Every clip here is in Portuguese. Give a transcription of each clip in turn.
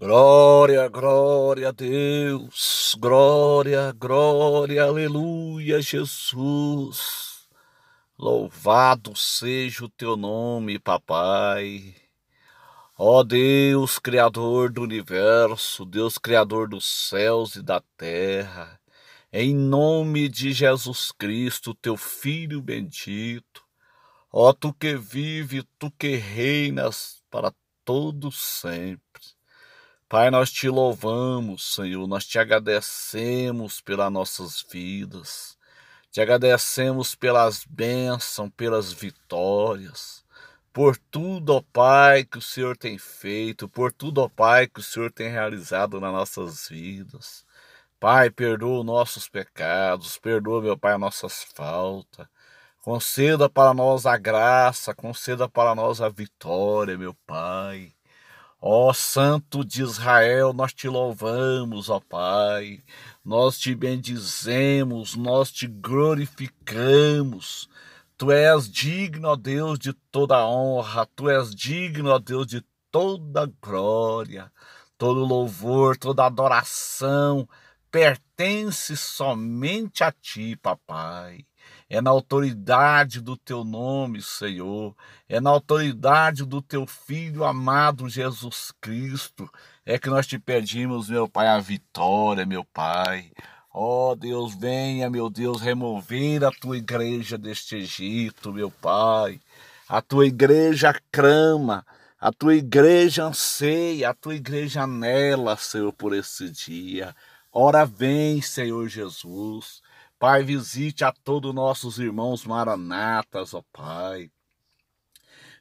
Glória, glória a Deus, glória, glória, aleluia, Jesus. Louvado seja o teu nome, papai. Ó Deus, Criador do universo, Deus, Criador dos céus e da terra, em nome de Jesus Cristo, teu Filho bendito, ó tu que vive, tu que reinas para todos sempre. Pai, nós te louvamos, Senhor, nós te agradecemos pelas nossas vidas, te agradecemos pelas bênçãos, pelas vitórias, por tudo, ó Pai, que o Senhor tem feito, por tudo, ó Pai, que o Senhor tem realizado nas nossas vidas. Pai, perdoa nossos pecados, perdoa, meu Pai, nossas faltas. Conceda para nós a graça, conceda para nós a vitória, meu Pai. Ó Santo de Israel, nós te louvamos, ó Pai, nós te bendizemos, nós te glorificamos. Tu és digno, ó Deus, de toda honra, tu és digno, ó Deus, de toda glória, todo louvor, toda adoração pertence somente a ti, papai é na autoridade do teu nome, Senhor, é na autoridade do teu filho amado Jesus Cristo, é que nós te pedimos, meu Pai, a vitória, meu Pai. Ó oh, Deus, venha, meu Deus, remover a tua igreja deste Egito, meu Pai. A tua igreja crama, a tua igreja anseia, a tua igreja anela, Senhor, por esse dia. Ora, vem, Senhor Jesus. Pai, visite a todos nossos irmãos maranatas, ó Pai.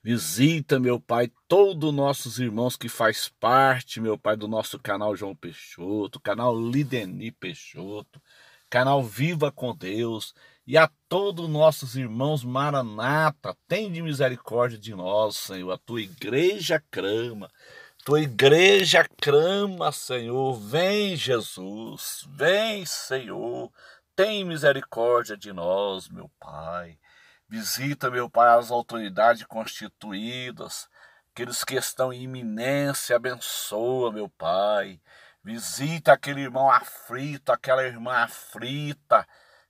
Visita, meu Pai, todos nossos irmãos que faz parte, meu Pai, do nosso canal João Peixoto, canal Lideni Peixoto, canal Viva com Deus e a todos nossos irmãos Maranata, tem de misericórdia de nós, Senhor. A tua igreja crama, tua igreja crama, Senhor. Vem, Jesus, vem, Senhor. Tem misericórdia de nós, meu Pai. Visita, meu Pai, as autoridades constituídas, aqueles que estão em iminência, abençoa, meu Pai. Visita aquele irmão aflito, aquela irmã aflita,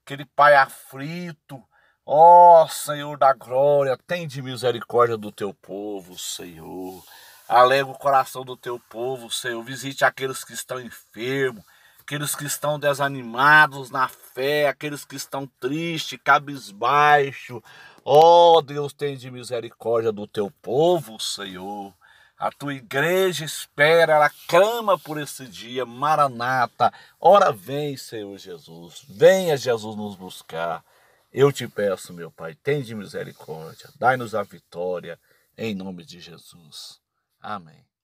aquele pai aflito. Ó oh, Senhor da glória, de misericórdia do teu povo, Senhor. Alega o coração do teu povo, Senhor. Visite aqueles que estão enfermos aqueles que estão desanimados na fé, aqueles que estão tristes, cabisbaixo. Ó oh, Deus, tem de misericórdia do teu povo, Senhor. A tua igreja espera, ela clama por esse dia, Maranata. Ora, vem, Senhor Jesus. Venha, Jesus, nos buscar. Eu te peço, meu Pai, tem de misericórdia. Dai-nos a vitória, em nome de Jesus. Amém.